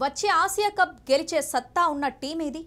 వచ్చే Asia cup గెలిచే సత్తా ఉన్న టీం ఏది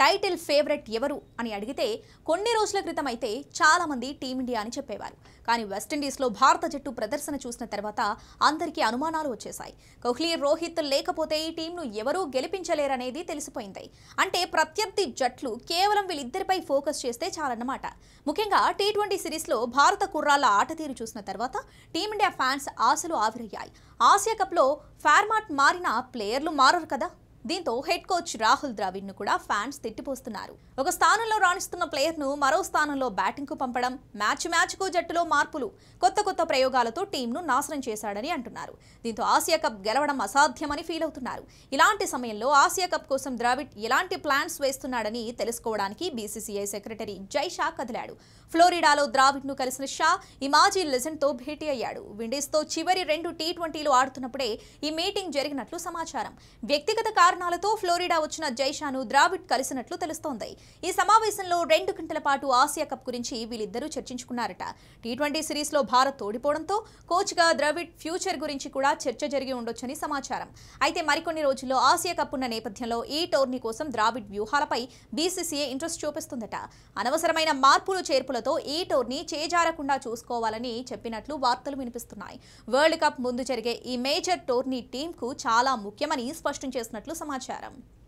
టైటిల్ ఫేవరెట్ ఎవరు అని అడిగితే కొన్ని రోజుల క్రితం అయితే చాలామంది టీమిండియా అని చెప్పేవారు కానీ వెస్టిండీస్లో భారత జట్టు ప్రదర్శన చూసిన తర్వాత అందరికీ అనుమానాలు వచ్చేశాయి కోహ్లీ రోహిత్ లేకపోతే ఈ టీంను ఎవరూ గెలిపించలేరనేది తెలిసిపోయింది అంటే ప్రత్యర్థి జట్లు కేవలం వీళ్ళిద్దరిపై ఫోకస్ చేస్తే చాలన్నమాట ముఖ్యంగా టీ ట్వంటీ సిరీస్లో భారత కుర్రాళ్ల ఆట తీరు చూసిన తర్వాత టీమిండియా ఫ్యాన్స్ ఆశలు ఆవిరయ్యాయి ఆసియా కప్లో ఫార్మాట్ మారిన ప్లేయర్లు మారరు కదా దీంతో హెడ్ కోచ్ రాహుల్ ద్రావిడ్ ను కూడా ఫ్యాన్స్ తిట్టిపోస్తున్నారు ఒక స్థానంలో రాణిస్తున్న ప్లేయర్ ను మరో స్థానంలో బ్యాటింగ్ కు పంపడం మ్యాచ్ మ్యాచ్ కు జట్టులో మార్పులు కొత్త కొత్త ప్రయోగాలతో టీంను నాశనం చేశాడని అంటున్నారు దీంతో ఆసియా కప్ గెలవడం అసాధ్యమని ఫీల్ అవుతున్నారు ఇలాంటి సమయంలో ఆసియా కప్ కోసం ద్రావిడ్ ఎలాంటి ప్లాన్స్ వేస్తున్నాడని తెలుసుకోవడానికి బీసీసీఐ సెక్రటరీ జై షా కదిలాడు ఫ్లోరిడాలో ద్రావిడ్ ను కలిసిన షా ఈ మాజీ లెజెండ్ తో భేటీ అయ్యాడు విండీస్ తో చివరి రెండు టీ ట్వంటీలు ఆడుతున్నప్పుడే ఈ మీటింగ్ జరిగినట్లు సమాచారం వ్యక్తిగత కారణాలతో ఫ్లోరిడా వచ్చిన జైషాను ద్రావిడ్ కలిసినట్లు తెలుస్తోంది ఈ సమావేశంలో రెండు గంటల పాటు ఆసియా కప్ గురించి వీళ్ళిద్దరూ చర్చించుకున్నారట టీ ట్వంటీ సిరీస్లో భారత్ ఓడిపోవడంతో కోచ్గా ద్రావిడ్ ఫ్యూచర్ గురించి కూడా చర్చ జరిగి ఉండొచ్చని సమాచారం అయితే మరికొన్ని రోజుల్లో ఆసియా కప్ ఉన్న నేపథ్యంలో ఈ టోర్నీ కోసం ద్రావిడ్ వ్యూహాలపై బీసీసీఏ ఇంట్రెస్ట్ చూపిస్తుందట అనవసరమైన మార్పులు చేర్పులతో ఈ టోర్నీ చేజారకుండా చూసుకోవాలని చెప్పినట్లు వార్తలు వినిపిస్తున్నాయి వరల్డ్ కప్ ముందు జరిగే ఈ మేజర్ టోర్నీ టీంకు చాలా ముఖ్యమని స్పష్టం చేసినట్లు సమాచారం